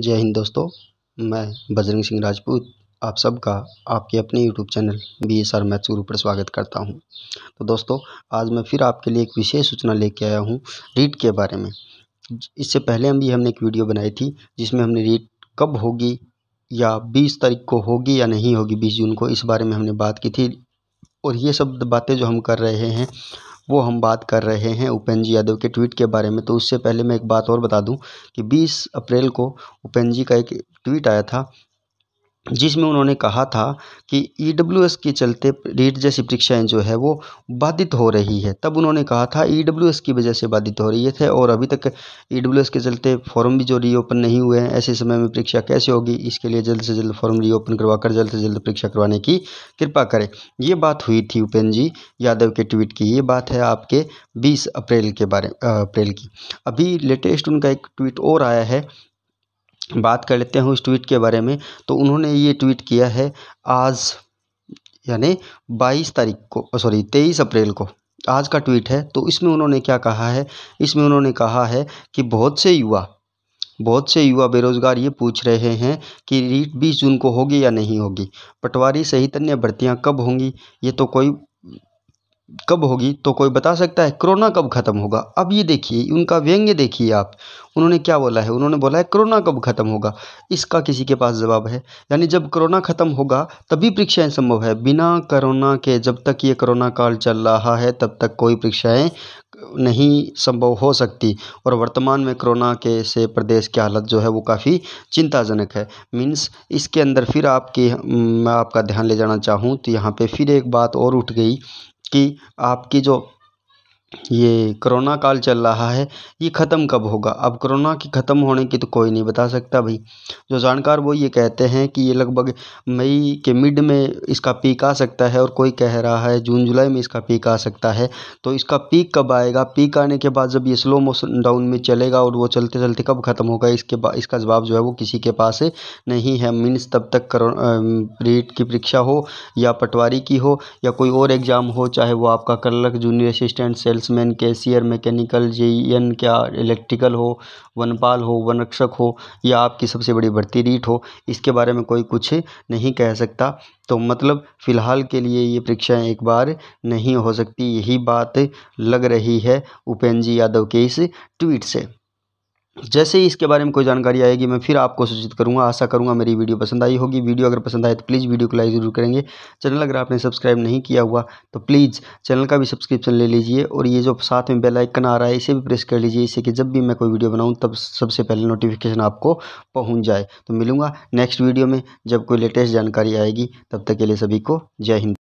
जय हिंद दोस्तों मैं बजरंग सिंह राजपूत आप सबका आपके अपने YouTube channel B S R maths guru पर स्वागत करता हूं तो दोस्तों आज मैं फिर आपके लिए एक विशेष सूचना लेके आया हूं रीट के बारे में इससे पहले हम भी हमने एक वीडियो बनाई थी जिसमें हमने रीट कब होगी या बीस तारीख को होगी या नहीं होगी बीस जून को इस बारे में हमने बात की थी और ये सब बातें जो हम कर रहे हैं वो हम बात कर रहे हैं उपेन जी यादव के ट्वीट के बारे में तो उससे पहले मैं एक बात और बता दूँ कि बीस अप्रैल को उपेन जी का एक ट्वीट आया था जिसमें उन्होंने कहा था कि ई डब्ल्यू एस के चलते रीट जैसी परीक्षाएँ जो है वो बाधित हो रही है तब उन्होंने कहा था ई डब्ल्यू एस की वजह से बाधित हो रही है और अभी तक ई डब्ल्यू एस के चलते फॉर्म भी जो रीओपन नहीं हुए हैं ऐसे समय में परीक्षा कैसे होगी इसके लिए जल्द से जल्द फॉर्म रीओपन करवा कर जल्द से जल्द परीक्षा करवाने की कृपा करें ये बात हुई थी उपेन्द्र जी यादव के ट्वीट की ये बात है आपके बीस अप्रैल के बारे अप्रैल की अभी लेटेस्ट उनका एक ट्वीट और आया है बात कर लेते हैं उस ट्वीट के बारे में तो उन्होंने ये ट्वीट किया है आज यानी बाईस तारीख को सॉरी तेईस अप्रैल को आज का ट्वीट है तो इसमें उन्होंने क्या कहा है इसमें उन्होंने कहा है कि बहुत से युवा बहुत से युवा बेरोजगार ये पूछ रहे हैं कि रीट बीस जून को होगी या नहीं होगी पटवारी सहित अन्य भर्तियाँ कब होंगी ये तो कोई कब होगी तो कोई बता सकता है कोरोना कब ख़त्म होगा अब ये देखिए उनका व्यंग्य देखिए आप उन्होंने क्या बोला है उन्होंने बोला है कोरोना कब ख़त्म होगा इसका किसी के पास जवाब है यानी जब कोरोना ख़त्म होगा तभी परीक्षाएं संभव है बिना कोरोना के जब तक ये कोरोना काल चल रहा है तब तक कोई परीक्षाएं नहीं संभव हो सकती और वर्तमान में कोरोना के से प्रदेश की हालत जो है वो काफ़ी चिंताजनक है मीन्स इसके अंदर फिर आपकी मैं आपका ध्यान ले जाना चाहूँ तो यहाँ पे फिर एक बात और उठ गई कि आपकी जो ये कोरोना काल चल रहा है ये ख़त्म कब होगा अब कोरोना की ख़त्म होने की तो कोई नहीं बता सकता भाई जो जानकार वो ये कहते हैं कि ये लगभग मई के मिड में इसका पीक आ सकता है और कोई कह रहा है जून जुलाई में इसका पीक आ सकता है तो इसका पीक कब आएगा पीक आने के बाद जब ये स्लो मोशन डाउन में चलेगा और वो चलते चलते कब ख़त्म होगा इसके बाद इसका जवाब जो है वो किसी के पास नहीं है मीन्स तब तक करो रीट की परीक्षा हो या पटवारी की हो या कोई और एग्ज़ाम हो चाहे वो आपका clerk junior assistant sales salesman cashier mechanical J N क्या इलेक्ट्रिकल हो वनपाल हो वन रक्षक हो या आपकी सबसे बड़ी भर्ती रीट हो इसके बारे में कोई कुछ नहीं कह सकता तो मतलब फ़िलहाल के लिए ये परीक्षाएं एक बार नहीं हो सकती यही बात लग रही है उपेंद्र यादव के इस ट्वीट से जैसे ही इसके बारे में कोई जानकारी आएगी मैं फिर आपको सूचित करूंगा आशा करूंगा मेरी वीडियो पसंद आई होगी वीडियो अगर पसंद आए तो प्लीज़ वीडियो को लाइक ज़रूर करेंगे चैनल अगर आपने सब्सक्राइब नहीं किया हुआ तो प्लीज़ चैनल का भी सब्सक्रिप्शन ले लीजिए और ये जो साथ में बेल आइकन आ रहा है इसे भी प्रेस कर लीजिए इससे कि जब भी मैं कोई वीडियो बनाऊँ तब सबसे पहले नोटिफिकेशन आपको पहुँच जाए तो मिलूँगा नेक्स्ट वीडियो में जब कोई लेटेस्ट जानकारी आएगी तब तक के लिए सभी को जय हिंद